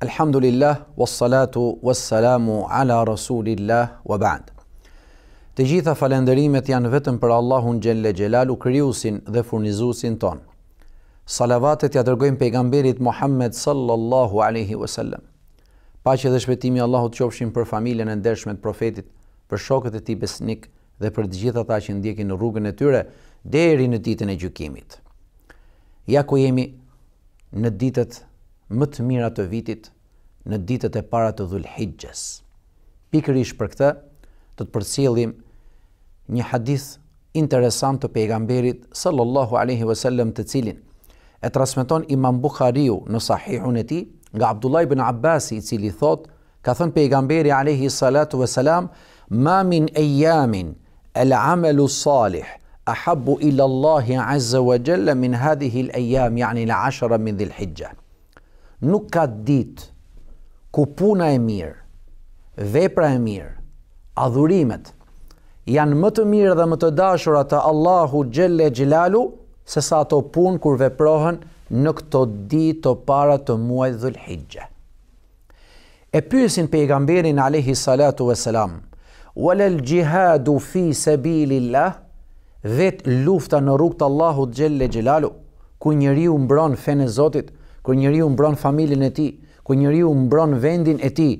Alhamdulillah, wassalatu, wassalamu, ala rasulillah, wa ba'd. Të gjitha falenderimet janë vetëm për Allahun Gjelle Gjelalu, kryusin dhe furnizusin ton. Salavatet ja tërgojmë pejgamberit Muhammed sallallahu aleyhi wasallam. Pa që dhe shpetimi Allahut qofshin për familjen e ndershmet profetit, për shokët e ti besnik dhe për të gjitha ta që ndjekin rrugën e tyre, deri në ditën e gjukimit. Ja ku jemi në ditët më të mira të vitit, në ditët e para të Dhul Pikërish për këtë, të të përcjellim një hadith interesant të pejgamberit sallallahu alaihi wasallam të cilin e transmeton Imam Buhariu në Sahihun e tij nga Abdullah ibn Abbas i cili thot ka thënë pejgamberi alaihi salatu wasalam ma min ayamin al amelu salih ahabbu ila allah azza wa jalla min hadhihi al ayam yani al min dhil hijja nuk ka ditë ku puna e mirë, vepra e mirë, adhurimet janë më të mirë dhe më të dashura te Allahu xhelle xhelalu se sa ato pun kur veprohen në këto ditë të para të muajit Dhul Hijja. E pyesin pejgamberin alayhi salatu vesselam, Walel jihadu fi sabilillah?" Vet lufta në rrugt të Allahut xhelle xhelalu, ku njeriu mbron fenë Zotit, ku njeriu mbron familjen e tij, ku njëri u mbron vendin e ti,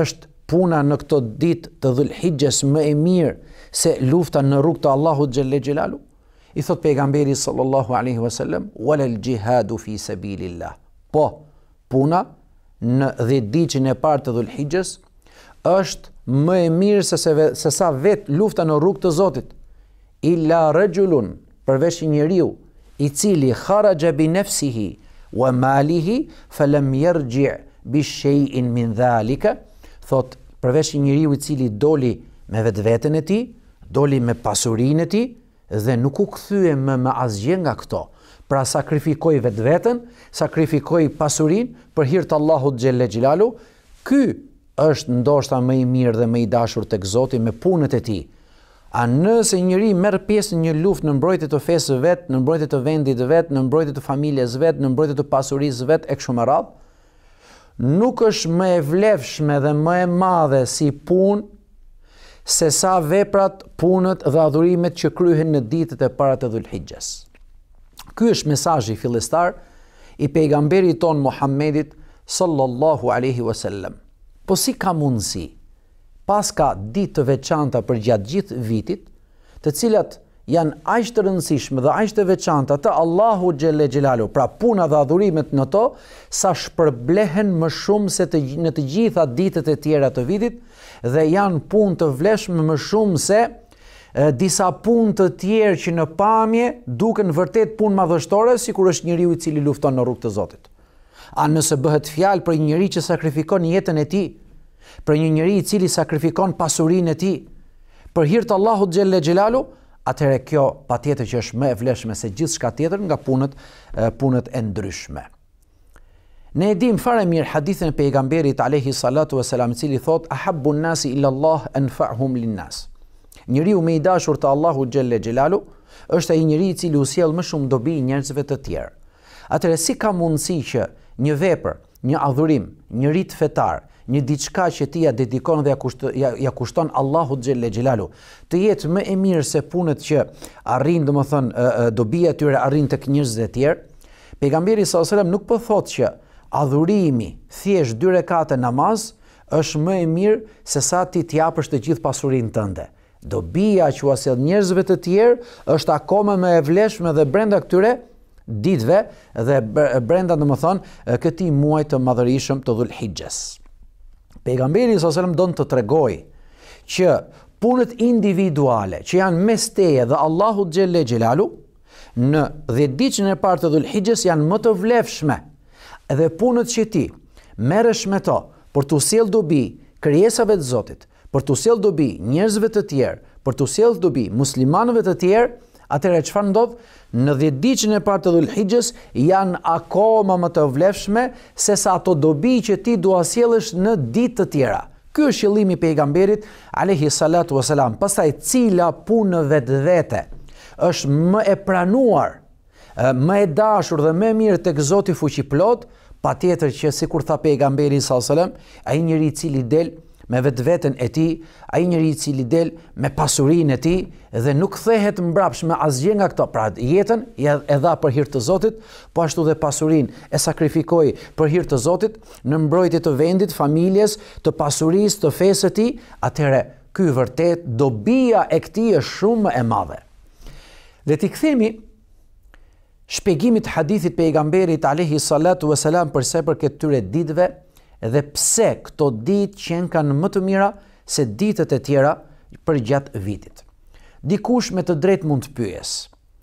është puna në këto dit të dhulhigjes më e mirë se lufta në rrug të Allahu të gjëlle gjelalu, i thot pejgamberi sallallahu aleyhi ve sellem, lë gjihadu fi se bilillah. Po, puna në dhe diqin e partë të dhulhigjes, është më e mirë se, se, vet, se sa vetë lufta në rrug të zotit. Illa rëgjullun, përveshë njëriu, i cili khara gjabi nefsihi, u e malihi, felem jërgjë bishejin min dhalika, thot, përveshë njëri u cili doli me vetë vetën e ti, doli me pasurin e ti, dhe nuk u këthyë me më azgjë nga këto, pra sakrifikoj vetë vetën, sakrifikoj pasurin, për hirtë Allahut Gjelle Gjilalu, ky është ndoshta më i mirë dhe më i dashur të këzoti me punët e ti, A nëse njëri merr pjesë në një luftë në mbrojtje të fesë vet, në mbrojtje të vendit të vet, në mbrojtje të familjes vet, në mbrojtje të pasurisë vet e kështu me radhë, nuk është më e vlefshme dhe më e madhe si punë se sa veprat, punët dhe adhurimet që kryhen në ditët e para të Dhulhijhes. Ky është mesazhi fillestar i pejgamberit ton Muhammedit sallallahu alaihi wasallam. Po si ka mundsi? pas ka ditë të veçanta për gjatë gjithë vitit, të cilat janë ajshtë të rëndësishme dhe ajshtë të veçanta të Allahu Gjelle Gjelalu, pra puna dhe adhurimet në to, sa shpërblehen më shumë se të, në të gjitha ditët e tjera të vitit, dhe janë pun të vleshme më shumë se e, disa pun të tjerë që në pamje duke në vërtet pun madhështore, si kur është njëri u i cili lufton në rrug të Zotit. A nëse bëhet fjalë për njëri që sakrifikon jetën e ti për një njëri i cili sakrifikon pasurin e ti, për hirtë Allahut e Gjelalu, atëre kjo pa tjetër që është me e vleshme se gjithë shka tjetër nga punët, punët e ndryshme. Ne edhim fare mirë hadithin e pejgamberit Alehi Salatu e Selam cili thot, a habbu nasi illallah e në fahum lin nasë. Njëri u me i dashur të Allahu e Gjelalu, është e i njëri i cili u më shumë dobi i njerëzve të tjerë. Atëre si ka mundësi që një vepër, një adhurim, një rit fetar, një diçka që ti ja dedikon dhe ja kushton, ja, ja kushton Allahut të jetë më e mirë se punët që arrin, domethën më thënë, dobija arrin të kënjërës tjerë, pejgamberi s.a.s. nuk po thotë që adhurimi, thjesht dyre kate namaz, është më e mirë se sa ti t'japësht të gjithë pasurin tënde bia që u asil njerëzve të tjerë është akome me e vleshme dhe brenda këtyre ditve dhe brenda në më thonë këti muaj të madhërishëm të dhul Hijjes. Pejgamberi sa do don të tregoj që punët individuale që janë mes teje dhe Allahu xhelle xhelalu në 10 ditën e parë të Dhulhijhes janë më të vlefshme. Dhe punët që ti merresh me to për të sjell dobi krijesave të Zotit, për të sjell dobi njerëzve të tjerë, për të sjell dobi muslimanëve të tjerë, Atër që fa ndodhë, në dhjetëdicin e partë të dhullë janë akoma më të vlefshme, se sa ato dobi që ti du asjelësh në ditë të tjera. Ky është qëllimi pejgamberit alayhi salatu wasalam. Pastaj cila punë vetvete është më e pranuar, më e dashur dhe më e mirë tek Zoti fuqiplot, patjetër që sikur tha pejgamberi sallallahu alaihi wasalam, ai njeriu i cili del me vetë vetën e ti, a i njëri cili del me pasurin e ti, dhe nuk thehet mbrapsh me asgjën nga këto, pra jetën edha për hirtë të Zotit, po ashtu dhe pasurin e sakrifikoj për hirtë të Zotit, në mbrojti të vendit, familjes, të pasuris, të fesë ti, atëre, këj vërtet, do bia e këti e shumë e madhe. Dhe ti këthemi, Shpegimit hadithit pejgamberit Alehi Salatu Veselam përse për këtë tyre ditve, dhe pse këto ditë qenë kanë më të mira se ditët e tjera për gjatë vitit. Dikush me të drejt mund të pyjes.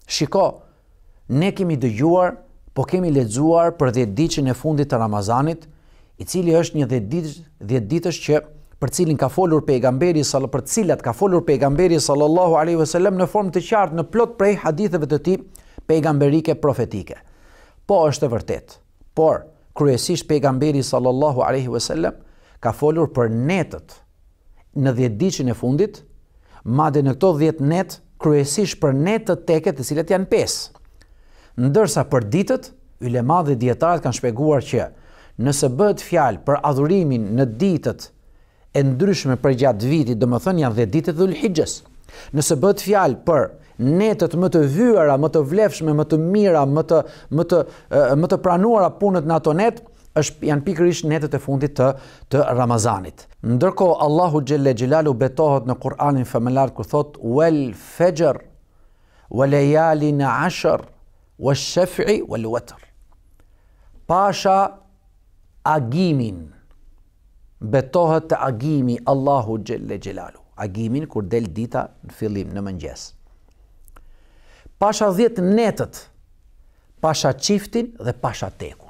Shiko, ne kemi dëgjuar, po kemi ledzuar për dhjetë që e fundit të Ramazanit, i cili është një 10 ditësh që për cilin ka folur pejgamberi sallallahu për cilat ka folur pejgamberi sallallahu alaihi wasallam në formë të qartë në plot prej haditheve të tij pejgamberike profetike. Po është e vërtet. Por kryesisht pejgamberi sallallahu alaihi wasallam ka folur për netët në 10 ditën e fundit, madje në këto 10 net kryesisht për netët teket të cilat janë pesë. Ndërsa për ditët, ulema dhe dietarët kanë shpjeguar që nëse bëhet fjalë për adhurimin në ditët e ndryshme për gjatë vitit, do të thonë janë 10 ditët e Nëse bëhet fjalë për netët më të vyëra, më të vlefshme, më të mira, më të, më të, më të pranuara punët në ato netë, është janë pikërisht netët e fundit të të Ramazanit. Ndërkohë Allahu xhelle xhelalu betohet në Kur'anin famëlar ku thot wel fajr wel leyalin ashr wel shaf'i wel watr. Pasha agimin betohet agimi Allahu xhelle xhelalu. Agimin kur del dita në fillim në mëngjes pasha 10 netët, pasha qiftin dhe pasha tekun.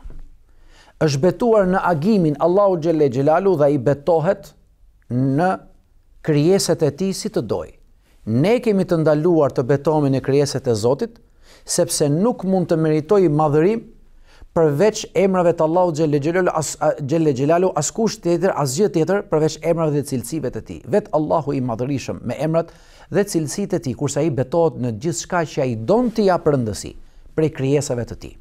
është betuar në agimin Allahu Gjelle Gjelalu dhe i betohet në kryeset e ti si të dojë. Ne kemi të ndaluar të betohemi në kryeset e Zotit, sepse nuk mund të meritoj madhërim përveç emrave të Allahu Gjelle Gjelalu, as, askush tjetër, asgjë tjetër, përveç emrave dhe cilësive të ti. Vetë Allahu i madhërishëm me emrat dhe cilësit të ti, kursa i betohet në gjithë shka që a i donë të ja përëndësi prej krijesave të ti.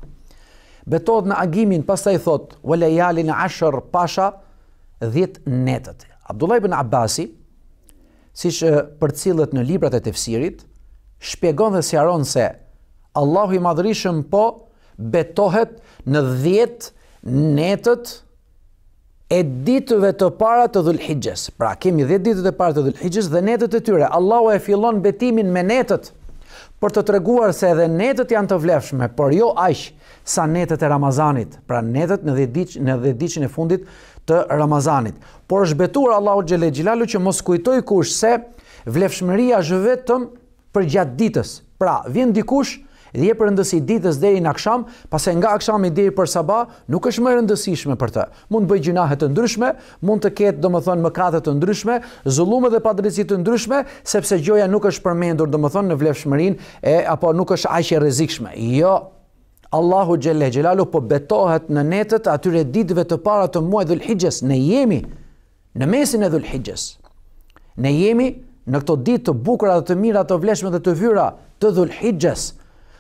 Betohet në agimin, pas të i thotë, vële jali në asher pasha, dhjetë netët. Abdullah ibn Abasi, si që për cilët në librat e tefsirit, shpjegon dhe sjaron se Allahu i madhërishëm po, betohet në dhjetë netët e ditëve të para të dhulhigjes. Pra, kemi dhjetë ditët e para të dhulhigjes dhe netët e tyre. Allahu e fillon betimin me netët për të treguar se edhe netët janë të vlefshme, por jo aqë sa netët e Ramazanit, pra netët në dhjetë ditëshin e fundit të Ramazanit. Por është betur Allahu Gjele Gjilalu që mos kujtoj kush se vlefshmëria është vetëm për gjatë ditës. Pra, vjen dikush dhe jep rëndësi ditës deri në akşam, pasi nga akşami deri për sabah nuk është më rëndësishme për të. Mund të bëj gjëra të ndryshme, mund të ketë domethënë mëkate të ndryshme, zullume dhe padrejti të ndryshme, sepse gjoja nuk është përmendur domethënë në vlefshmërinë e apo nuk është aq e rrezikshme. Jo. Allahu Gjelle Gjelalu po betohet në netët atyre ditëve të para të muajit dhul higjes. Ne jemi në mesin e dhul higjes. Ne jemi në këto ditë të bukra dhe të mira të vleshme dhe të hyra të dhul higjes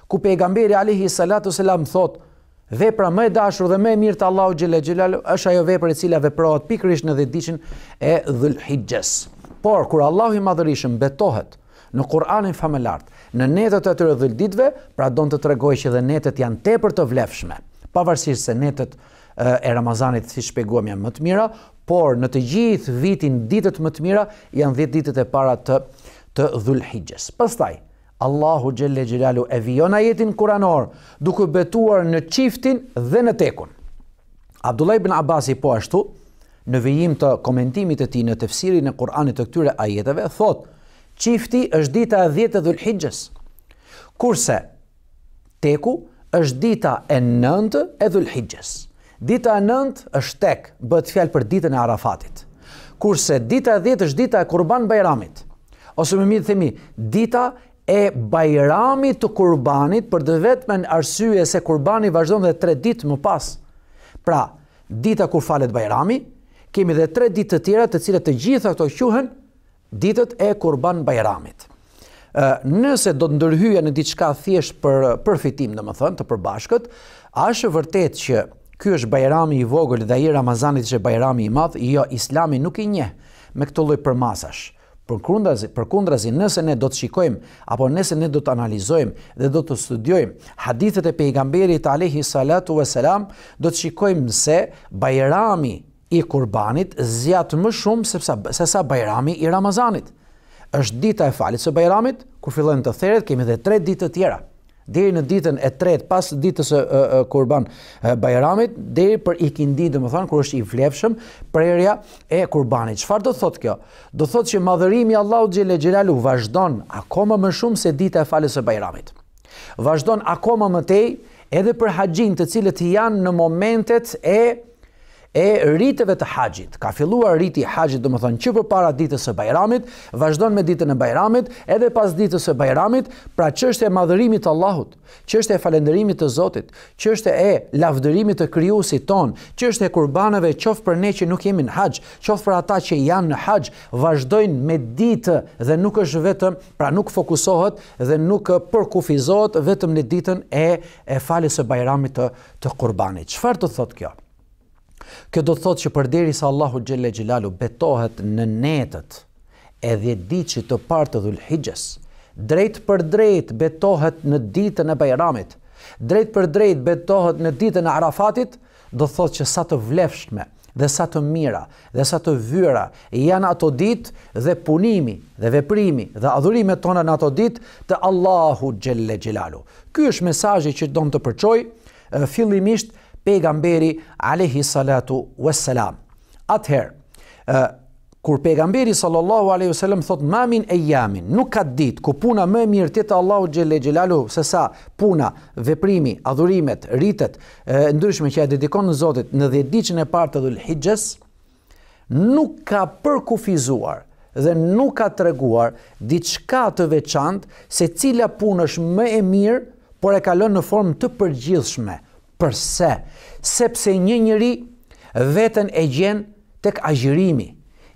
ku pejgamberi alihi salatu selam thot vepra më e dashur dhe më e mirë te Allahu xhela xhelal është ajo vepër e cila veprohet pikrisht në 10 ditën e Dhul Hijjes. Por kur Allahu i Madhërisht mbetohet në Kur'anin famëlart, në netët e atyre dhul pra don të tregojë që dhe netët janë tepër të vlefshme, pavarësisht se netët e Ramazanit si shpeguam janë më të mira, por në të gjithë vitin ditët më të mira janë 10 ditët e para të të Dhul Hijjes. Pastaj, Allahu Gjelle Gjelalu e vion ajetin kuranor duke betuar në qiftin dhe në tekun. Abdullah ibn Abasi po ashtu, në vijim të komentimit e ti në tefsirin e Kur'anit të këtyre ajeteve, thot, qifti është dita e dhjetë dhul kurse teku është dita e nëndë e dhul Dita e nëndë është tek, bëtë fjalë për ditën e Arafatit, kurse dita e dhjetë është dita e kurban bajramit, ose më mi të themi, dita e bajrami të kurbanit për dhe vetëmen arsye se kurbani vazhdo dhe tre ditë më pas. Pra, dita kur falet bajrami, kemi dhe tre ditë të tjera të cilët të gjitha këto quhen ditët e kurban bajramit. Nëse do të ndërhyja në diçka thjesht për përfitim, dhe më thënë, të përbashkët, ashe vërtet që ky është bajrami i vogël dhe i Ramazanit që bajrami i madhë, jo, islami nuk i nje me këto loj përmasash. Për kundrazi, nëse ne do të shikojmë, apo nëse ne do të analizojmë dhe do të studiojmë hadithet e pejgamberit Alehi Salatu Veselam, do të shikojmë se bajrami i kurbanit zjatë më shumë se sa bajrami i Ramazanit. është dita e falit se bajramit, kur fillojnë të theret, kemi dhe tre ditë të tjera deri në ditën e tretë pas ditës së kurban e bajramit deri për ikindi do të kur është i vlefshëm prerja e qurbanit çfarë do thotë kjo do thotë që madhërimi i Allahut xhele xhelalu vazhdon akoma më shumë se dita e falës së bajramit vazhdon akoma më tej edhe për haxhin të cilët janë në momentet e e rriteve të haqjit. Ka filluar riti haqjit, dhe më thonë, që për para ditës e bajramit, vazhdon me ditën e bajramit, edhe pas ditës e bajramit, pra që është e madhërimit të Allahut, që është e falenderimit të Zotit, që është e lavdërimit të kryu si ton, që është e kurbanëve qofë për ne që nuk jemi në haqj, qofë për ata që janë në haqj, vazhdojnë me ditë dhe nuk është vetëm, pra nuk fokusohet dhe nuk përkufizohet vetëm në ditën e, e falis e bajramit të, të kurbanit. Qëfar të thotë kjo? Kjo do të thotë që përderi sa Allahu Gjelle Gjelalu betohet në netët e edhe ditë që të partë të higjes, drejt për drejt betohet në ditën e bajramit, drejt për drejt betohet në ditën e arafatit, do të thotë që sa të vlefshme dhe sa të mira dhe sa të vyra janë ato ditë dhe punimi dhe veprimi dhe adhurime tona në ato ditë të Allahu Gjelle Gjelalu. Ky është mesajë që do në të përqoj, fillimisht pejgamberi alayhi salatu wassalam. Atëherë, kur pejgamberi sallallahu alaihi wasallam thot mamin e yamin, nuk ka ditë ku puna më e mirë te Allahu xhelle xhelalu se sa puna, veprimi, adhurimet, ritet e ndryshme që ja dedikon Zotit në 10 ditën e parë të Dhul Hijjes, nuk ka përkufizuar dhe nuk ka treguar diçka të veçantë se cila punë është më e mirë por e kalon në formë të përgjithshme Përse? Sepse një njëri vetën e gjenë tek agjërimi,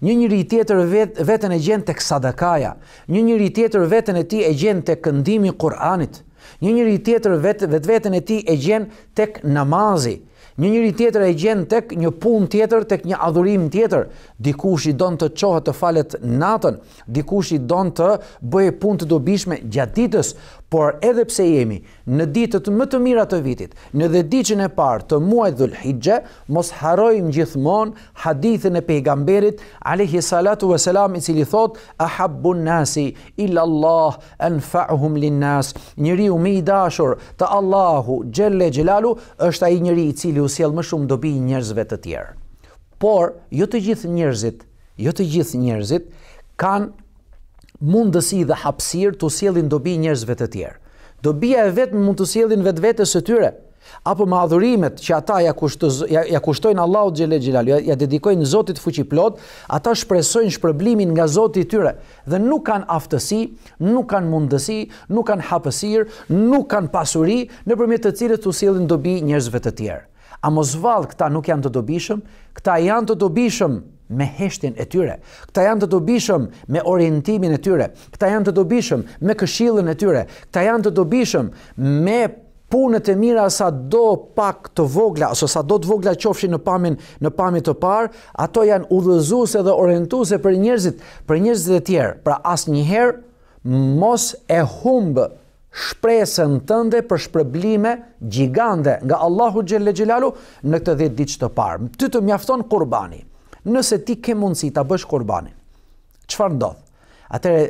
një njëri tjetër vetën e gjenë tek sadakaja, një njëri tjetër vetën e ti e gjenë tek këndimi Kur'anit, një njëri tjetër vet, vetën e ti e gjenë tek namazi, një njëri tjetër e gjenë tek një pun tjetër, tek një adhurim tjetër, dikush i donë të qohë të falet natën, dikush i donë të bëje pun të dobishme gjatë ditës, por edhe pse jemi në ditët më të mira të vitit, në dhe diqën e parë të muaj dhul higje, mos harojmë gjithmonë hadithën e pejgamberit, alihi salatu vë selam i cili thotë, a habbu nasi, illa Allah, enfa'hum lin nas, njëri u i dashur të Allahu gjelle gjelalu, është a i njëri i cili u siel më shumë dobi njërzve të tjerë. Por, jo të gjithë njërzit, jo të gjithë njërzit, kanë mundësi dhe hapësirë të sjellin dobi njerëzve të tjerë. Dobia e vetë mund të sjellin vetvetes së tyre, apo me adhurimet që ata ja kushtojnë ja kushtojnë Allahut xhelel Gjell ja dedikojnë Zotit fuqi plot, ata shpresojnë shpërblimin nga Zoti i tyre dhe nuk kanë aftësi, nuk kanë mundësi, nuk kanë hapësirë, nuk kanë pasuri nëpërmjet të cilës të sjellin dobi njerëzve të tjerë. A mos valë këta nuk janë të dobishëm, këta janë të dobishëm me heshtin e tyre. Këta janë të dobishëm me orientimin e tyre. Këta janë të dobishëm me këshillën e tyre. Këta janë të dobishëm me punët e mira sa do pak të vogla, aso sa do të vogla qofshi në pamin, në pamin të par, ato janë udhëzuse dhe orientuse për njërzit, për njërzit e tjerë. Pra asë njëherë, mos e humbë shpresën tënde për shpërblime gjigande nga Allahu Gjellegjellalu në këtë dhe ditë që të parë. Ty të mjafton kurbani nëse ti ke mundësi ta bësh kurbanin. Çfarë ndodh? Atëre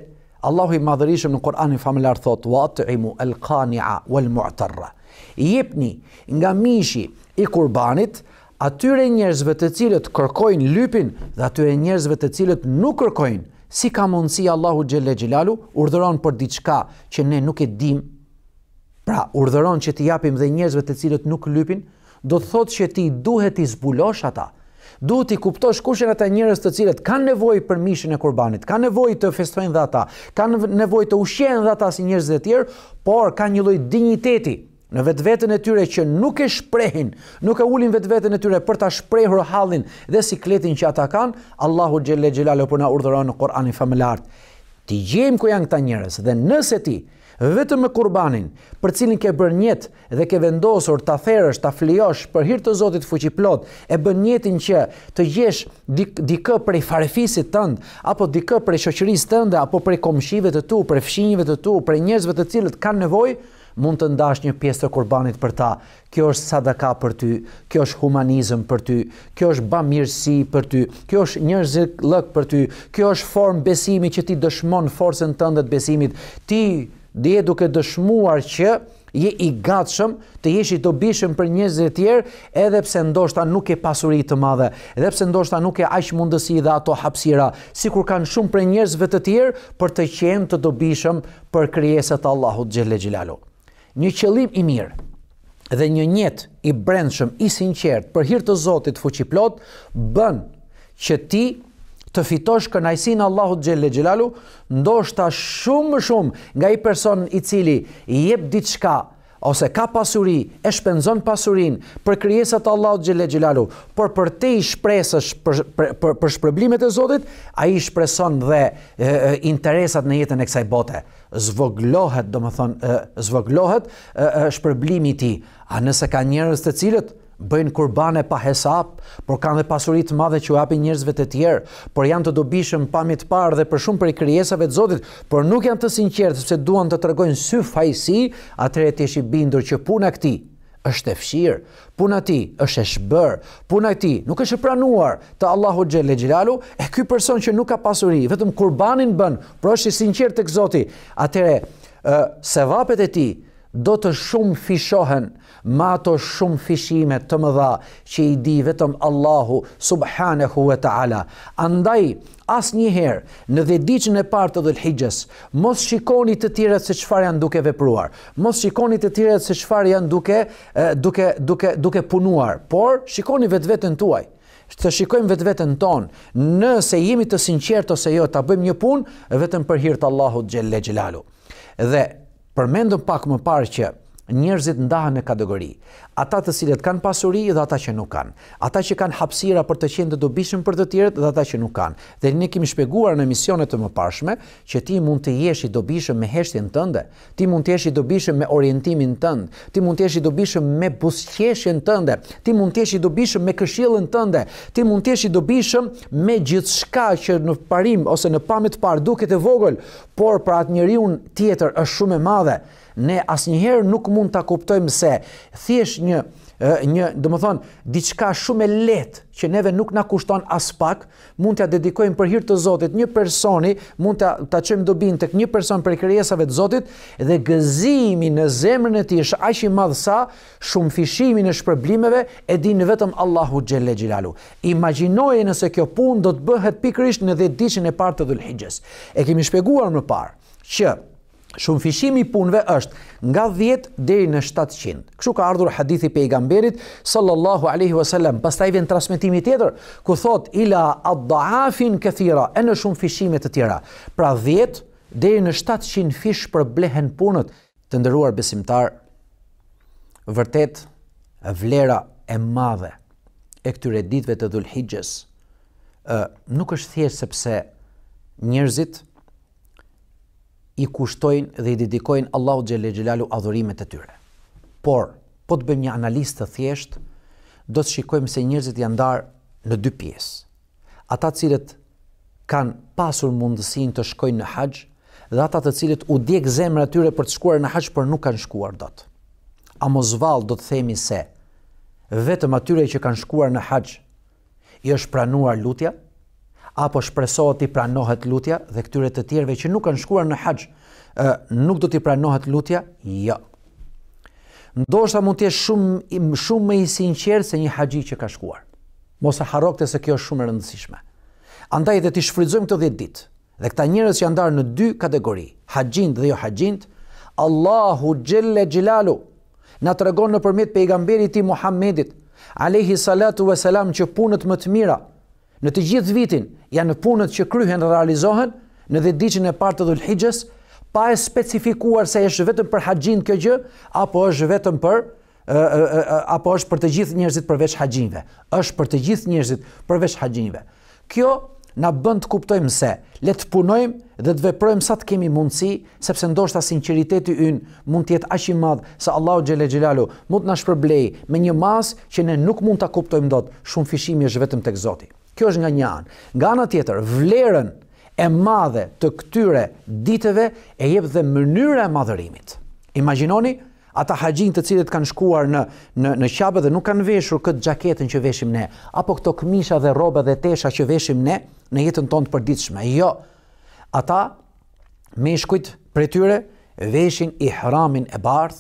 Allahu i madhërisëm në Kur'anin familjar thot: "Wa atimu al-qani'a wal-mu'tarra." Jepni nga mishi i kurbanit atyre njerëzve të cilët kërkojnë lypin dhe atyre njerëzve të cilët nuk kërkojnë. Si ka mundësi Allahu xhelle xhelalu urdhëron për diçka që ne nuk e dim, Pra, urdhëron që t'i japim dhe njerëzve të cilët nuk lypin, do të thotë që ti duhet t'i zbulosh ata duhet i kuptosh kush janë ata njerëz të cilët kanë nevojë për mishin e qurbanit, kanë nevojë të festojnë dha ata, kanë nevojë të ushqejnë dha ata si njerëz të tjerë, por kanë një lloj digniteti në vetveten e tyre që nuk e shprehin, nuk e ulin vetveten e tyre për ta shprehur hallin dhe sikletin që ata kanë, Allahu xhelle xhelalu po na urdhëron në Kur'anin famëlar. Ti gjejmë ku janë këta njerëz dhe nëse ti vetëm me kurbanin, për cilin ke bërë njetë dhe ke vendosur të aferësht, të fliosh, për hirtë të zotit fuqiplot, e bërë njetin që të gjesh dikë për i farefisit tëndë, apo dikë për i shoqëris tëndë, apo për i komshive të tu, për i fshinjive të tu, për i njëzve të cilët kanë nevoj, mund të ndash një pjesë të kurbanit për ta. Kjo është sadaka për ty, kjo është humanizm për ty, kjo është bamirësi për ty, kjo është njërzik lëk për ty, kjo është form besimi që ti dëshmon forësën tëndet besimit. Ti dhe duke dëshmuar që je i gatshëm të jesh i dobishëm për njerëz të tjerë, edhe pse ndoshta nuk ke pasuri të madhe, edhe pse ndoshta nuk ke aq mundësi dhe ato hapësira, sikur kanë shumë për njerëzve të tjerë për të qenë të dobishëm për krijesat e Allahut xhelel xhelalu. Një qëllim i mirë dhe një njet i brendshëm i sinqert për hir të Zotit fuqiplot bën që ti të fitosh kënajsin Allahut e Gjelalu, ndoshta shumë shumë nga i person i cili i jep diçka, ose ka pasuri, e shpenzon pasurin për kryesat Allahut Gjelle Gjelalu, por për te i shpresës për, për, për shpërblimet e Zodit, a i shpreson dhe e, e, interesat në jetën e kësaj bote. Zvoglohet, do më thonë, zvoglohet e, e, shpërblimi ti, a nëse ka njërës të cilët, bëjnë kurbane pa hesap, por kanë dhe pasurit madhe që api njërzve të tjerë, por janë të dobishëm pa mitë parë dhe për shumë për i kryesave të zotit, por nuk janë të sinqertë, sepse duan të tërgojnë sy fajsi, atër e tjeshi bindur që puna këti është e fshirë, puna ti është e shbërë, puna ti nuk është e pranuar të Allahu Gjelle Gjilalu, e ky person që nuk ka pasuri, vetëm kurbanin bënë, por është i sinqertë të këzoti, atër e se vapet e ti, do të shumë fishohen ma të shumë fishime të më dha që i di vetëm Allahu subhanahu wa ta'ala. Andaj, as njëherë, në dhe diqën e partë të dhulhigjes, mos shikoni të tjiret se qëfar janë duke vepruar, mos shikoni të tjiret se qëfar janë duke, duke, duke, duke punuar, por shikoni vetë vetën tuaj, të shikojmë vetë vetën tonë, nëse jemi të sinqertë ose jo, të bëjmë një punë, vetëm për hirtë Allahu gjelle gjelalu. Dhe, Përmendëm pak më parë që njerëzit ndahen në kategori. Ata të cilët kanë pasuri dhe ata që nuk kanë. Ata që kanë hapsira për të qenë të dobishëm për të tjerët dhe ata që nuk kanë. Dhe ne kemi shpeguar në misionet të më pashme që ti mund të jesh i dobishëm me heshtjen tënde, ti mund të jesh i dobishëm me orientimin tënd, ti mund të jesh i dobishëm me buzqeshjen tënde, ti mund të jesh i dobishëm me këshillën tënde, ti mund të jesh i dobishëm me gjithçka që në parim ose në pamje të parë duket e vogël, por për atë njeriu tjetër është shumë e madhe ne asnjëherë nuk mund ta kuptojmë se thjesht një një, do diçka shumë e lehtë që neve nuk na kushton as pak, mund t'ia dedikojmë për hir të Zotit, një personi mund ta ta çojmë dobin tek një person për krijesave të Zotit dhe gëzimi në zemrën e tij është aq i madh sa shumë fishimi në shpërblimeve e dinë vetëm Allahu Gjelle Gjilalu. Imagjinoje nëse kjo punë do të bëhet pikërisht në 10 ditën e parë të Dhulhijhes. E kemi shpjeguar më parë që Shumë fishimi punve është nga 10 deri në 700. Kështu ka ardhur hadithi pejgamberit sallallahu alaihi wasallam. Pastaj vjen transmetimi tjetër ku thot ila addaafin daafin kathira, ana shumë fishime të tjera. Pra 10 deri në 700 fish për blehen punët të ndëruar besimtar. Vërtet vlera e madhe e këtyre ditëve të Dhulhijhes ë nuk është thjesht sepse njerëzit i kushtojnë dhe i dedikojnë Allahu xhelel xhelalu adhurimet e tyre. Por, po të bëjmë një analizë të thjeshtë, do të shikojmë se njerëzit janë ndarë në dy pjesë. Ata të cilët kanë pasur mundësinë të shkojnë në haqë, dhe ata të cilët u djeg zemra tyre për të shkuar në haqë, por nuk kanë shkuar dot. A mos do të themi se vetëm atyre që kanë shkuar në haqë, i është pranuar lutja? apo shpresohet të pranohet lutja dhe këtyre të tjerve që nuk kanë shkuar në haxh, nuk do t'i pranohet lutja? Jo. Ndoshta mund të jesh shumë shumë më i sinqert se një haxhi që ka shkuar. Mos e harro këtë se kjo është shumë e rëndësishme. Andaj dhe ti shfrytëzojmë këto 10 ditë. Dhe këta njerëz që janë ndarë në dy kategori, haxhin dhe jo haxhin, Allahu xhelle xhilalu na tregon nëpërmjet pejgamberit i Muhammedit alayhi salatu vesselam që punët më të mira në të gjithë vitin janë punët që kryhen dhe realizohen në dhe diqin e partë të dhullë pa e specifikuar se është vetëm për haqjin kjo gjë, apo është vetëm për, apo është për të gjithë njerëzit përveç haqjinve. është për të gjithë njerëzit përveç haqjinve. Kjo në bënd të kuptojmë se, le të punojmë dhe të veprojmë sa të kemi mundësi, sepse ndoshta sinqeriteti ynë mund të jetë aq i madh Allahu xhele xhelalu mund të na me një masë që ne nuk mund ta kuptojmë dot. Shumë fishimi është vetëm tek Zoti. Kjo është nga një anë. Nga anë tjetër, vlerën e madhe të këtyre ditëve e jep dhe mënyre e madhërimit. Imaginoni, ata haxhin të cilët kanë shkuar në, në, në qabë dhe nuk kanë veshur këtë xhaketën që veshim ne, apo këto këmisha dhe rroba dhe tesha që veshim ne, në jetën tonë të përditshme. Jo, ata me shkujt për tyre veshin i hramin e bardh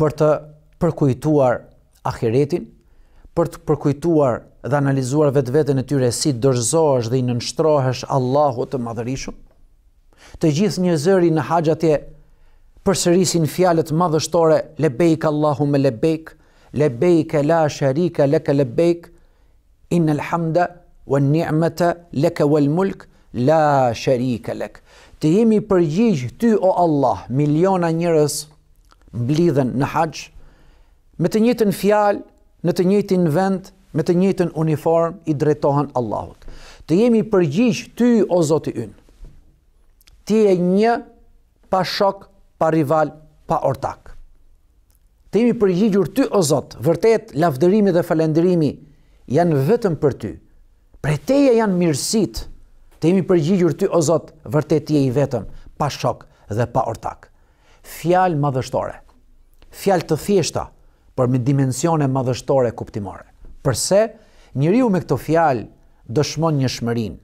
për të përkujtuar ahiretin, për të përkujtuar dhe analizuar vetë vetën e tyre si dërzohesh dhe i nënshtrohesh Allahu të madhërishu, Të gjithë një zëri në haqatje përsërisin fjalet madhështore lebejk Allahu me lebejk, lebejk e la sharika leke lebejk, in elhamda, wa njëmëta, leke wal mulk, la sharika leke. Të jemi përgjigjë ty o Allah, miliona njërës mblidhen në haqë, me të njëtën fjalë, në të njëtën vendë, Me të njëjtën uniform i dretohan Allahut. Të jemi i përgjigj ty o Zoti ynë. Ti je një pa shok, pa rival, pa ortak. Të jemi përgjigjur ty o Zot, vërtet lavdërimi dhe falënderimi janë vetëm për ty. Për teje janë mirësit. Të jemi përgjigjur ty o Zot, vërtet ti je i vetëm, pa shok dhe pa ortak. Fjalë madhështore. Fjalë të thjeshta, por me dimensione madhështore kuptimore. Përse? Njëriu me këto fjalë dëshmon një shmërin.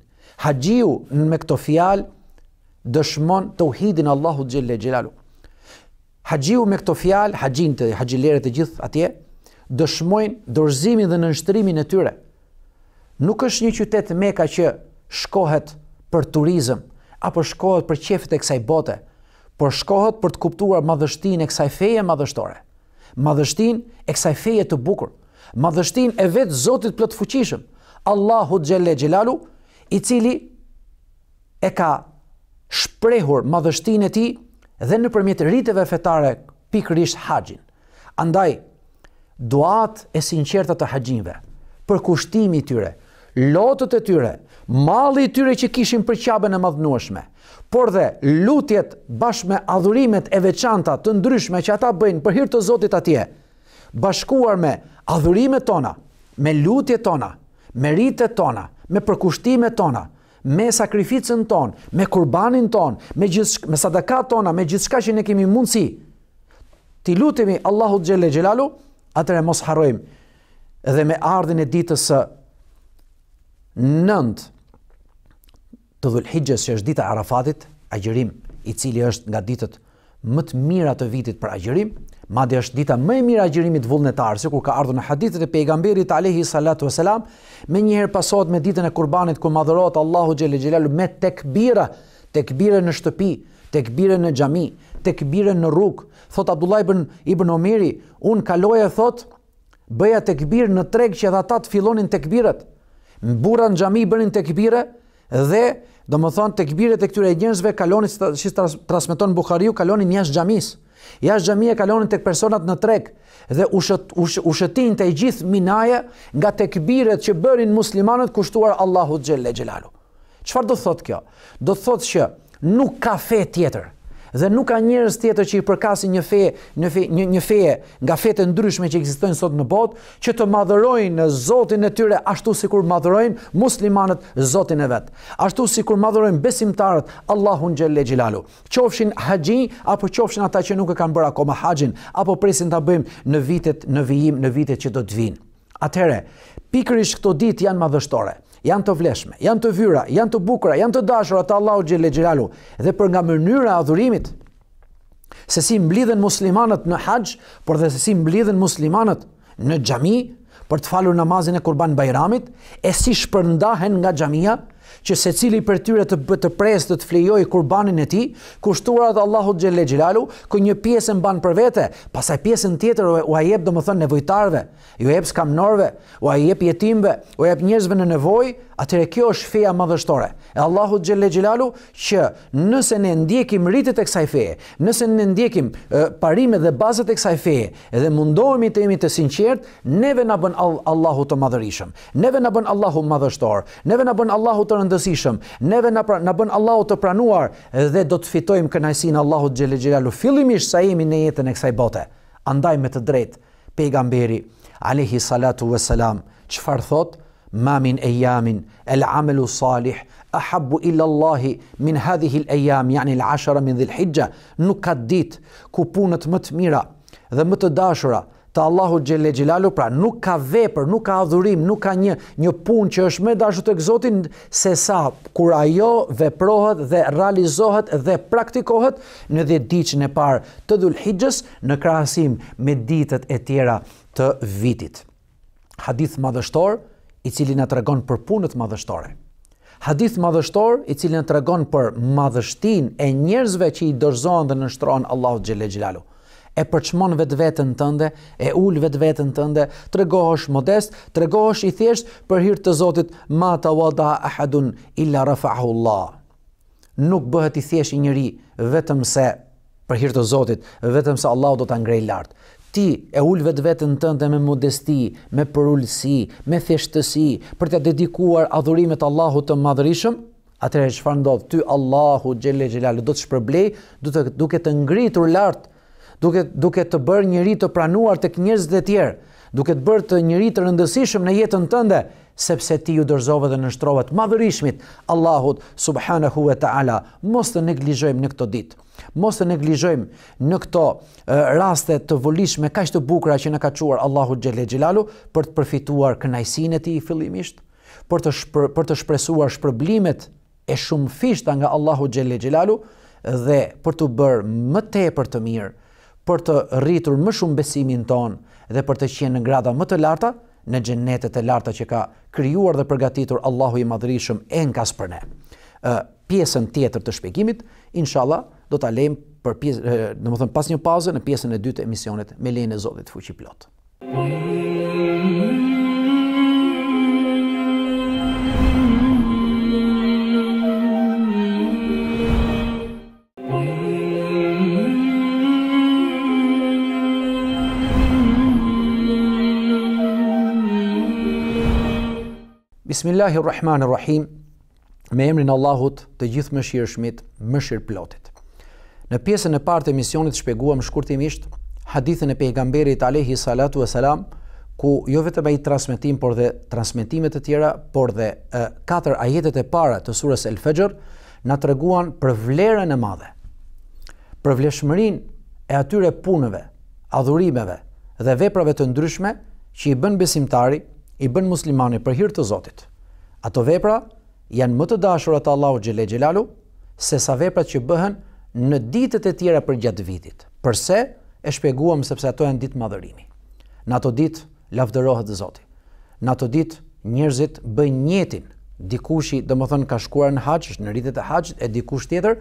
Hajiu me këto fjalë dëshmon të uhidin Allahu Gjelle Gjelalu. me këto fjalë, hajin të hajilere të gjithë atje, dëshmojnë dorëzimin dhe nënështrimin e tyre. Nuk është një qytet meka që shkohet për turizm, apo shkohet për qefet e kësaj bote, por shkohet për të kuptuar madhështin e kësaj feje madhështore, madhështin e kësaj feje të bukur, madhështin e vetë Zotit plët fuqishëm, Allahu Gjelle Gjelalu, i cili e ka shprehur madhështin e ti dhe në përmjet rriteve fetare pikrish haqin. Andaj, duat e sinqerta të haqinve, për kushtimi tyre, lotët e tyre, mali tyre që kishin për qabën e madhënueshme, por dhe lutjet bashkë me adhurimet e veçanta të ndryshme që ata bëjnë për hirtë të Zotit atje, bashkuar me adhurimet tona, me lutjet tona, me rite tona, me përkushtimet tona, me sakrificën tonë, me kurbanin tonë, me gjithë me sadaka tona, me gjithçka që ne kemi mundsi. Ti lutemi Allahut xhelel xhelalu, atëre mos harrojmë dhe me ardhin e ditës së të dhul që është dita Arafatit, agjërim i cili është nga ditët më të mira të vitit për agjërim, Madje është dita më e mirë e agjërimit vullnetar, sikur ka ardhur në hadithet e pejgamberit alayhi salatu vesselam, më një herë me ditën e kurbanit, ku madhërohet Allahu xhelel xhelal me tekbira, tekbira në shtëpi, tekbira në xhami, tekbira në rrugë. Thot Abdullah ibn Ibn Omeri, un e thot bëja tekbir në treg që ata të fillonin tekbirat. mbura në gjami bënin tekbira dhe Do më thonë, të e këtyre njërzve, kalonit, që të trasmetonë Bukhariu, kalonin jashtë gjamis. Jashtë gjamie kalonin të personat në trek, dhe ush, ushetin të gjithë minaje nga të këbiret që bërin muslimanët kushtuar Allahu Gjelle Gjelalu. Qëfar do thot kjo? Do thot që nuk ka fe tjetër, dhe nuk ka njerëz tjetër që i përkasin një fe, një fe, një, një fe nga fete ndryshme që ekzistojnë sot në botë, që të madhërojnë Zotin e tyre ashtu sikur madhërojnë muslimanët Zotin e vet. Ashtu sikur madhërojnë besimtarët Allahun xhelle xhilalu. Qofshin haxhi apo qofshin ata që nuk e kanë bërë akoma haxhin, apo presin ta bëjmë në vitet në vijim, në vitet që do të vinë. Atëherë, pikërisht këto ditë janë madhështore janë të vleshme, janë të vyra, janë të bukra, janë të dashura të Allahu xhelel xhelalu dhe për nga mënyra e adhurimit se si mblidhen muslimanët në hax, por dhe se si mblidhen muslimanët në xhami për të falur namazin e Kurban Bayramit, e si shpërndahen nga xhamia, që se cili për tyre të bëtë të presë dhe të flejoj kurbanin e ti, kushturat Allahut Gjelle Gjelalu, kë një piesën banë për vete, pasaj piesën tjetër u a jep do më thënë nevojtarve, ju jep skamnorve, u a jetimve, u a jep njëzve në nevoj, atëre kjo është feja madhështore. E Allahut Gjelle Gjelalu që nëse ne ndjekim rritet e kësaj feje, nëse ne ndjekim parime dhe bazët e kësaj feje, edhe mundohemi të jemi të sinqert, neve në bën Allahut të madhërishëm, neve në bën Allahut madhështor, bën rëndësishëm. Neve na pra- na bën Allahu të pranuar dhe do të fitojmë kënaqësinë Allahut xhel xhelalu fillimisht sa jemi në jetën e kësaj bote. Andaj me të drejtë pejgamberi alayhi salatu vesselam çfarë thot? Mamin e jamin, el amelu salih, ahabu illa Allahi, min hadhihi al jam, janë il ashara min dhil hijja, nuk ka ditë ku punët më të mira dhe më të dashura, të Allahu Gjelle Gjilalu, pra nuk ka vepër, nuk ka adhurim, nuk ka një, një pun që është me dashu të këzotin, se sa kur ajo veprohet dhe realizohet dhe praktikohet në dhe diqën e parë të dhulhigjës në krahësim me ditët e tjera të vitit. Hadith madhështor, i cili në tregon për punët madhështore. Hadith madhështor, i cili në tregon për madhështin e njerëzve që i dorzohen dhe nështrohen Allahu Gjelle Gjelalu e përçmon vetë vetën tënde, e ul vetë vetën tënde, të regohësh modest, të regohësh i thjesht për hirtë të Zotit, ma ta wada ahadun illa rafa'ahu Allah. Nuk bëhet i thjesht i njëri, vetëm se për hirtë të Zotit, vetëm se Allah do të ngrej lartë. Ti e ul vetë vetën tënde me modesti, me përullësi, me thjeshtësi, për të dedikuar adhurimet Allahu të madhërishëm, atëre që ndodh? ty Allahu gjelle gjelalu do të shpërblej, duke të ngritur lartë duke duke të bërë njëri të pranuar tek njerëzit e tjerë, duke të bërë të njëri të rëndësishëm në jetën tënde, sepse ti u dorëzove dhe nështrove të madhërishmit, Allahut subhanahu wa taala. Mos të neglizhojmë në këtë ditë. Mos të neglizhojmë në këto rastet raste të volishme kaq të bukura që na ka çuar Allahu xhelel xhelalu për të përfituar kënaqësinë e i fillimisht, për të shpër, për të shprehur shpërblimet e shumë fishta nga Allahu xhelel xhelalu dhe për të bërë më tepër të mirë për të rritur më shumë besimin tonë dhe për të qenë në grada më të larta në gjenetet e larta që ka kryuar dhe përgatitur Allahu i madhërishëm e në kasë për ne. Pjesën tjetër të shpegimit, inshallah, do të lejmë për pjesë, në më thëmë pas një pauze në pjesën e dytë emisionet me lejnë e zodit fuqi Plot. Mm -hmm. Bismillahirrahmanirrahim me emrin Allahut të gjithë më shirë shmit, më shirë plotit. Në pjesën e partë e misionit shpeguam shkurtimisht hadithën e pejgamberit Alehi Salatu e Salam ku jo vetëm ai transmetim por dhe transmetime e tjera, por dhe e, katër ajetet e para të surës El fajr na treguan për vlerën e madhe. Për vlefshmërinë e atyre punëve, adhurimeve dhe veprave të ndryshme që i bën besimtarit i bën muslimani për hir të Zotit. Ato vepra janë më të dashura te Allahu xhele xhelalu se sa veprat që bëhen në ditët e tjera përgjatë vitit. Përse? E shpjeguam sepse ato janë ditë madhërimi. Në ato ditë lavdërohet Zoti. Në ato ditë njerëzit bëjnë njetin. Dikushi, domethënë ka shkuar në haxh, në rritet e haxhit e dikush tjetër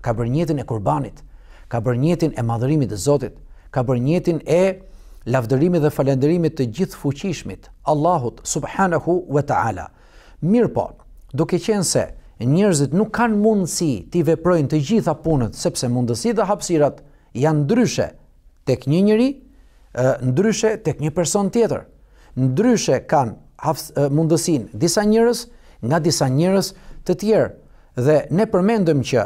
ka bërë njetin e qurbanit, ka bërë njetin e madhërimit të Zotit, ka bërë njetin e lavdërimit dhe falenderimit të gjithë fuqishmit Allahut Subhanahu wa ta'ala. Mirë po, duke qenë se njërzit nuk kanë mundësi t'i veprojnë të gjitha punët, sepse mundësi dhe hapsirat janë ndryshe tek një njëri, ndryshe tek një person tjetër, ndryshe kanë mundësin disa njërës, nga disa njërës të tjerë, dhe ne përmendëm që,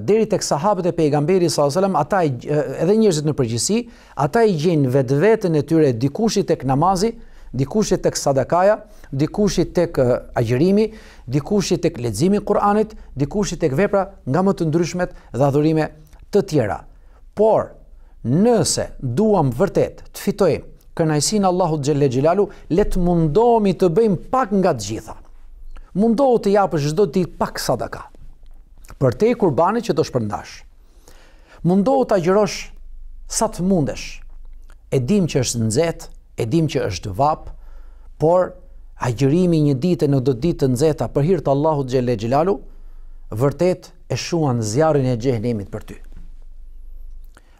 deri tek sahabët e pejgamberit sallallahu alajhi wasallam, ata edhe njerëzit në përgjithësi, ata i gjen vetveten e tyre dikushit tek namazi, dikushit tek sadakaja, dikushit tek agjërimi, dikushit tek leximi i Kur'anit, dikushit tek vepra nga më të ndryshmet dhe adhurime të tjera. Por nëse duam vërtet të fitojmë kënaqësinë Allahut xhelle xhelalu, le të mundohemi të bëjmë pak nga të gjitha. Mundohu të japësh çdo ditë pak sadaka për te i kurbani që të shpërndash. Mundo të agjërosh sa të mundesh. E dim që është nëzet, e dim që është vap, por agjërimi një ditë në do ditë të nëzeta për hirtë Allahut Gjelle Gjilalu, vërtet e shuan zjarën e gjehnemit për ty.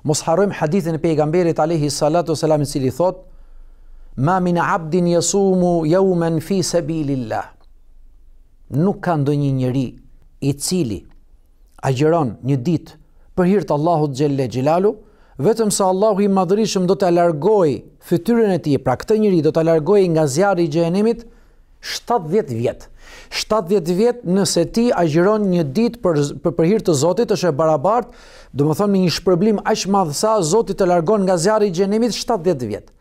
Mos harojmë hadithin e pejgamberit Alehi Salatu Salamin cili thot, ma min abdin jesumu jaumen fi sebi lillah. Nuk ka ndonjë njëri i cili agjeron një ditë për hir të Allahut xhelle xhilalu, vetëm sa Allahu i madhërishëm do ta alargoj fytyrën e tij, pra këtë njeri do ta largojë nga zjarri i xhenemit 70 vjet. 70 vjet nëse ti agjiron një ditë për për, hir të Zotit është e barabart, domethënë me një shpërblim aq madh sa Zoti të largon nga zjarri i xhenemit 70 vjet.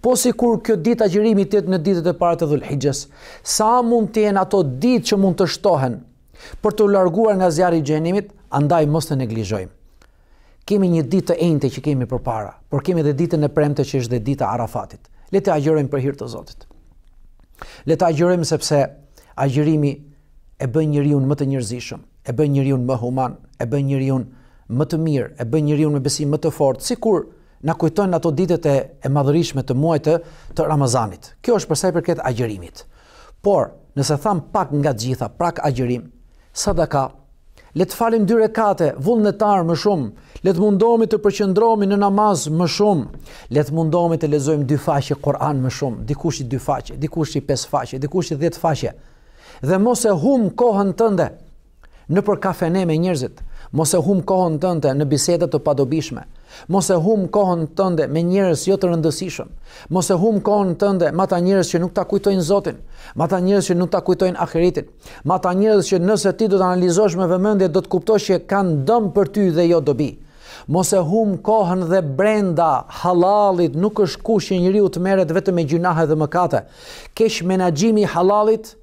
Po si kur kjo ditë agjërimi të në ditët e parë të dhul higjes, sa mund të jenë ato ditë që mund të shtohen, Për të larguar nga zjarri i xhenimit, andaj mos të neglizhojmë. Kemi një ditë të enjte që kemi përpara, por kemi edhe ditën e premte që është dhe e Arafatit. Le të agjërojmë për hir të Zotit. Le të agjërojmë sepse agjërimi e bën njeriu më të njerëzishëm, e bën njeriu më human, e bën njeriu më të mirë, e bën njeriu me besim më të fortë, sikur na kujtojnë ato ditët e, e madhërishme të muajit të, të Ramazanit. Kjo është për sa i përket agjërimit. Por, nëse tham pak nga gjitha, pak agjërim, sadaka. Le të falim dy rekate vullnetar më shumë, le të mundohemi të përqendrohemi në namaz më shumë, le të mundohemi të lexojmë dy faqe Kur'an më shumë, dikush i dy faqe, dikush i pesë faqe, dikush i 10 faqe. Dhe mos e hum kohën tënde nëpër kafene me njerëzit, mos e hum kohën tënde në biseda të padobishme, Mos e hum kohën tënde me njerëz jo të rëndësishëm. Mos e hum kohën tënde me ata njerëz që nuk ta kujtojnë Zotin, me ata njerëz që nuk ta kujtojnë ahiretin, me ata njerëz që nëse ti do të analizosh me vëmendje do të kuptosh që kanë dëm për ty dhe jo dobi. Mos e hum kohën dhe brenda halalit nuk është kush që njeriu të merret vetëm me gjunahe dhe mëkate. Kesh menaxhimi halalit,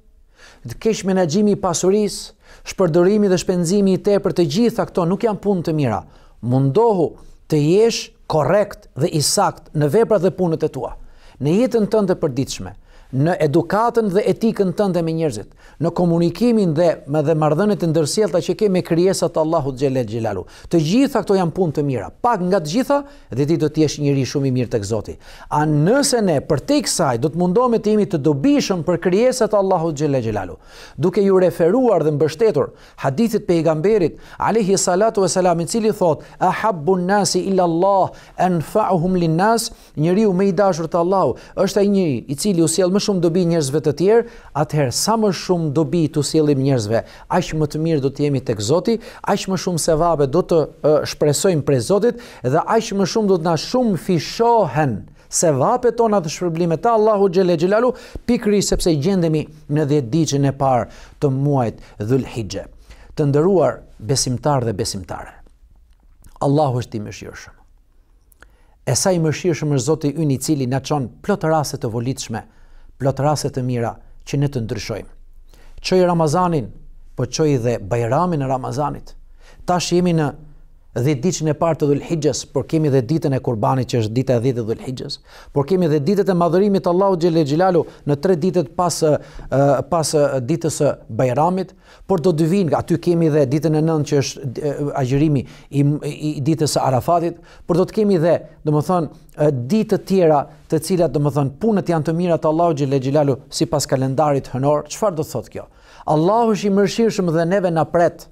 të kesh menaxhimi pasurisë, shpërdorimi dhe shpenzimi i tepër të gjitha këto nuk janë punë të mira. Mundohu të jesh korrekt dhe i sakt në veprat dhe punët e tua, në jetën tënde përditshme, në edukatën dhe etikën tënde me njerëzit, në komunikimin dhe me dhe marrëdhënet e ndërsjellta që kemi me krijesat e Allahut xhelel xhelalu. Të gjitha këto janë punë të mira. Pak nga të gjitha, dhe ti do të jesh njëri shumë i mirë tek Zoti. A nëse ne për tek kësaj do të mundohemi të jemi të dobishëm për krijesat e Allahut xhelel xhelalu, duke ju referuar dhe mbështetur hadithit pejgamberit alayhi salatu vesselam i cili thotë ahabbu nasi illa Allah anfa'uhum lin nas, njeriu më i dashur te Allahu është ai i cili u sjell më shumë dobi njerëzve të tjerë, atëherë sa më shumë dobi të sjellim njerëzve, aq më të mirë do të jemi tek Zoti, aq më shumë sevabe do të uh, shpresojmë prej Zotit dhe aq më shumë do të na shumë fishohen se vape tona të shpërblime ta Allahu Gjelle Gjelalu pikri sepse gjendemi në dhe digjën e par të muajt dhul higje të ndëruar besimtar dhe besimtare Allahu është i mëshirëshëm e sa i mëshirëshëm është zoti unë i cili në qonë plotë rase të volitshme plot raste të mira që ne të ndryshojmë Qoj Ramazanin po qoj dhe Bajramin e Ramazanit tash jemi në dhe ditën e partë të dhulhigjes, por kemi dhe ditën e kurbanit që është dita e dhjetë dhulhigjes, por kemi dhe ditët e madhërimit Allahu Gjelle Gjilalu në tre ditët pas, pas ditës e bajramit, por do të vinë, aty kemi dhe ditën e 9 që është agjërimi i, i ditës e arafatit, por do të kemi dhe, dhe më thënë, ditë të tjera të cilat, dhe më thënë, punët janë të mira të Allahu Gjelle Gjilalu si pas kalendarit hënor, qëfar do të thotë kjo? Allahu është i mëshirshëm dhe neve na pret.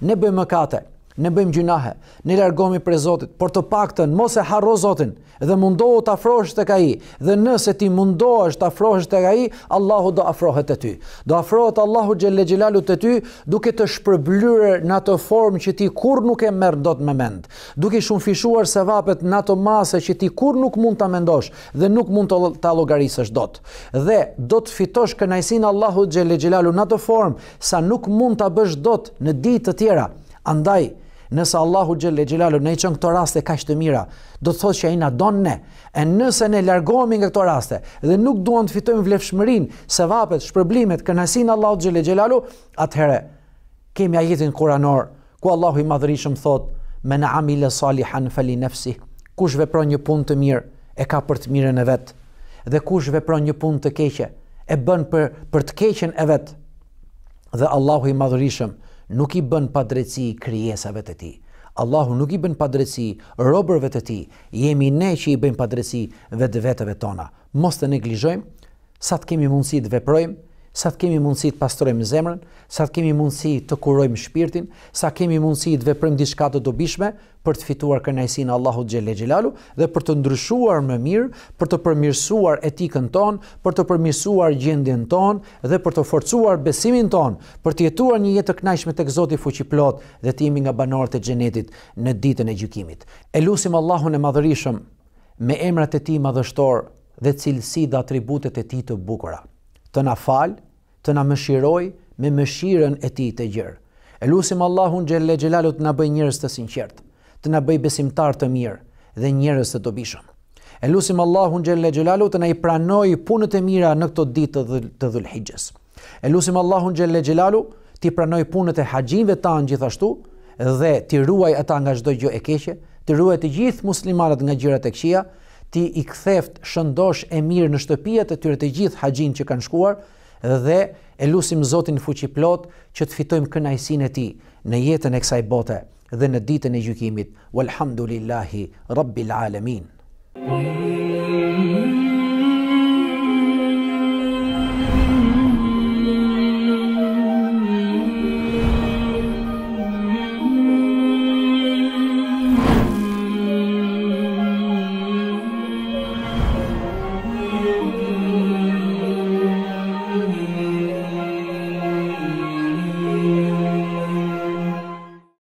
ne bëjmë mëkate, ne bëjmë gjunahe, ne largohemi prej Zotit, por të paktën mos e harro Zotin dhe mundohu të afrohesh tek ai. Dhe nëse ti mundohesh të afrohesh tek ai, Allahu do afrohet te ty. Do afrohet Allahu xhelel xhelalu te ty duke të shpërblyer në atë formë që ti kurr nuk e merr dot në mend. Duke shumë sevapet në ato mase që ti kurr nuk mund ta mendosh dhe nuk mund të ta llogarisësh dot. Dhe do të fitosh kënaqësinë Allahu xhelel xhelalu në atë formë sa nuk mund ta bësh dot në ditë të tjera. Andaj, Nëse Allahu xhelle xhelalu na i çon këto raste kaq të mira, do të thotë që ai na don ne. E nëse ne largohemi nga këto raste dhe nuk duam të fitojmë vlefshmërinë, sevapet, shpërblimet që sin Allahu xhelle xhelalu, atëherë kemi ajetin kuranor ku Allahu i madhërisëm thotë: "Me na amila salihan fali nafsi." Kush vepron një punë të mirë, e ka për të mirën e vet. Dhe kush vepron një punë të keqe, e bën për për të keqen e vet. Dhe Allahu i madhërisëm nuk i bën padrejti krijesave të tij. Allahu nuk i bën padrejti robërve të tij. Jemi ne që i bëjmë padrejti vetë vetëve tona. Mos të neglizhojmë sa të kemi mundësi të veprojmë sa të kemi mundësi të pastrojmë zemrën, sa të kemi mundësi të kurojmë shpirtin, sa kemi mundësi të veprojmë diçka të dobishme për të fituar kënaqësinë e Allahut xhelel xhelalu dhe për të ndryshuar më mirë, për të përmirësuar etikën tonë, për të përmirësuar gjendjen tonë dhe për të forcuar besimin tonë, për të jetuar një jetë të kënaqshme tek Zoti fuqiplot dhe të jemi nga banorët e xhenetit në ditën e gjykimit. Elusim Allahun e Madhërisëm me emrat e Tij madhështor dhe cilësi dhe atributet e Tij të bukura. Të na falë, të na mëshiroj, me mëshiren e ti të gjërë. Elusim Allahun Gjelle Gjellalu të na bëj njërës të sinqert, të na bëj besimtar të mirë dhe njërës të dobishëm. Elusim Allahun Gjelle Gjellalu të na i pranoj punët e mira në këto ditë të dhullhijës. Elusim Allahun Gjelle Gjellalu të i pranoj punët e haqinve ta në gjithashtu dhe të ruaj ata nga gjdoj gjë e keshje, të ruaj të gjithë muslimanët nga gjërat e këqija ti i ktheft shëndosh e mirë në shtëpijat e tyre të gjithë haxhin që kanë shkuar dhe e lusim Zotin fuqi plot që të fitojmë kënaqësinë e tij në jetën e kësaj bote dhe në ditën e gjykimit. Walhamdulillahi rabbil alamin. Mm -hmm.